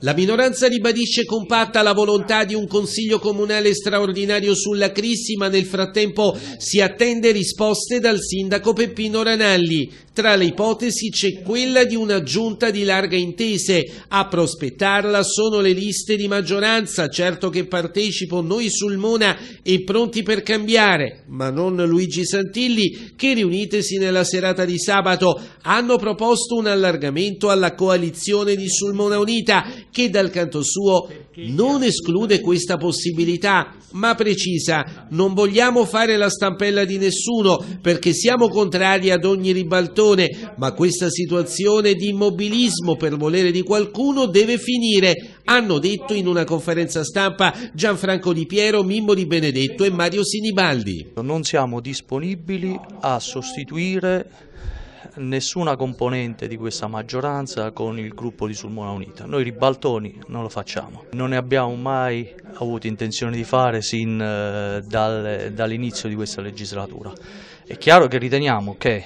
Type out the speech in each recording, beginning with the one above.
La minoranza ribadisce compatta la volontà di un Consiglio comunale straordinario sulla crisi, ma nel frattempo si attende risposte dal sindaco Peppino Ranalli. Tra le ipotesi c'è quella di una giunta di larga intese. A prospettarla sono le liste di maggioranza, certo che partecipo noi sul Mona e pronti per cambiare, ma non Luigi Santilli, che riunitesi nella serata di sabato hanno proposto un allargamento alla coalizione di Sulmona Unita che dal canto suo non esclude questa possibilità, ma precisa, non vogliamo fare la stampella di nessuno perché siamo contrari ad ogni ribaltone, ma questa situazione di immobilismo per volere di qualcuno deve finire, hanno detto in una conferenza stampa Gianfranco Di Piero, Mimmo Di Benedetto e Mario Sinibaldi. Non siamo disponibili a sostituire nessuna componente di questa maggioranza con il gruppo di Sulmona Unita. Noi ribaltoni non lo facciamo, non ne abbiamo mai avuto intenzione di fare sin eh, dal, dall'inizio di questa legislatura. È chiaro che riteniamo che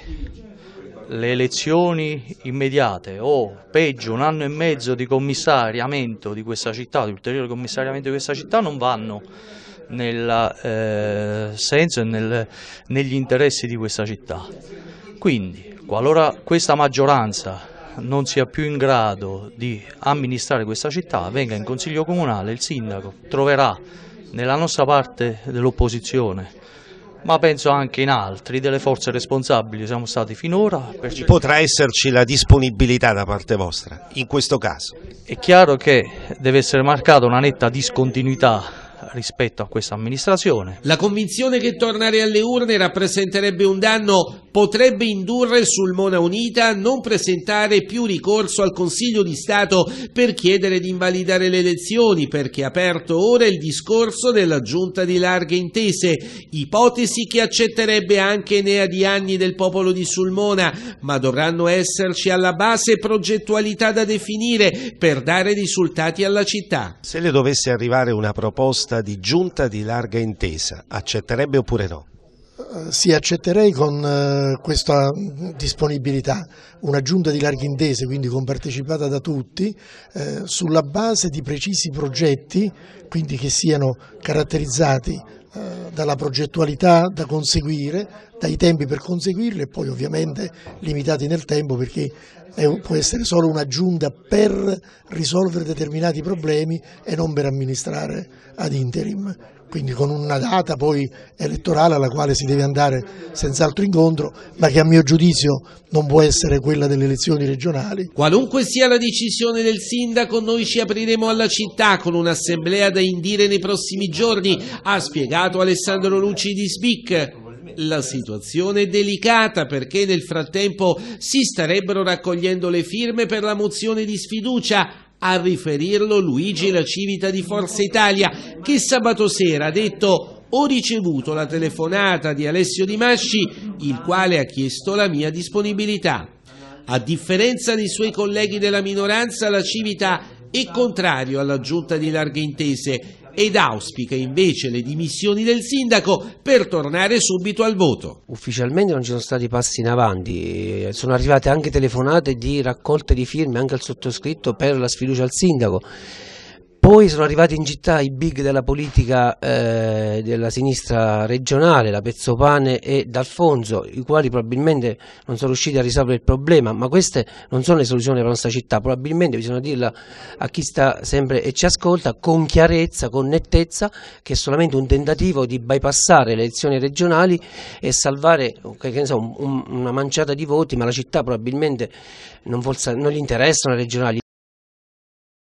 le elezioni immediate o peggio un anno e mezzo di commissariamento di questa città, di ulteriore commissariamento di questa città non vanno nel eh, senso e nel, negli interessi di questa città. Quindi, qualora questa maggioranza non sia più in grado di amministrare questa città, venga in Consiglio Comunale, il Sindaco troverà nella nostra parte dell'opposizione, ma penso anche in altri, delle forze responsabili siamo stati finora. Per... Potrà esserci la disponibilità da parte vostra in questo caso? È chiaro che deve essere marcata una netta discontinuità rispetto a questa amministrazione. La convinzione che tornare alle urne rappresenterebbe un danno potrebbe indurre sul Mona Unita a non presentare più ricorso al Consiglio di Stato per chiedere di invalidare le elezioni perché è aperto ora il discorso della giunta di larghe intese, ipotesi che accetterebbe anche Nea di anni del popolo di Sulmona, ma dovranno esserci alla base progettualità da definire per dare risultati alla città. Se le dovesse arrivare una proposta proposta di giunta di larga intesa, accetterebbe oppure no? Eh, sì, accetterei con eh, questa disponibilità una giunta di larghe intese, quindi compartecipata da tutti, eh, sulla base di precisi progetti, quindi che siano caratterizzati dalla progettualità da conseguire, dai tempi per conseguirle e poi ovviamente limitati nel tempo perché può essere solo un'aggiunta per risolvere determinati problemi e non per amministrare ad interim, quindi con una data poi elettorale alla quale si deve andare senz'altro incontro, ma che a mio giudizio non può essere quella delle elezioni regionali. Qualunque sia la decisione del sindaco, noi ci apriremo alla città con un'assemblea da indire nei prossimi giorni, ha spiegato Alessandro Lucci di Sbic. La situazione è delicata perché nel frattempo si starebbero raccogliendo le firme per la mozione di sfiducia a riferirlo Luigi La Civita di Forza Italia che sabato sera ha detto ho ricevuto la telefonata di Alessio Di Masci il quale ha chiesto la mia disponibilità. A differenza dei suoi colleghi della minoranza La Civita è contrario alla giunta di larghe intese ed auspica invece le dimissioni del sindaco per tornare subito al voto. Ufficialmente non ci sono stati passi in avanti, eh, sono arrivate anche telefonate di raccolta di firme anche al sottoscritto per la sfiducia al sindaco. Poi sono arrivati in città i big della politica eh, della sinistra regionale, la Pezzopane e D'Alfonso, i quali probabilmente non sono riusciti a risolvere il problema, ma queste non sono le soluzioni per la nostra città, probabilmente bisogna dirla a chi sta sempre e ci ascolta con chiarezza, con nettezza, che è solamente un tentativo di bypassare le elezioni regionali e salvare so, un, una manciata di voti, ma la città probabilmente non, forse, non gli interessano le regionali.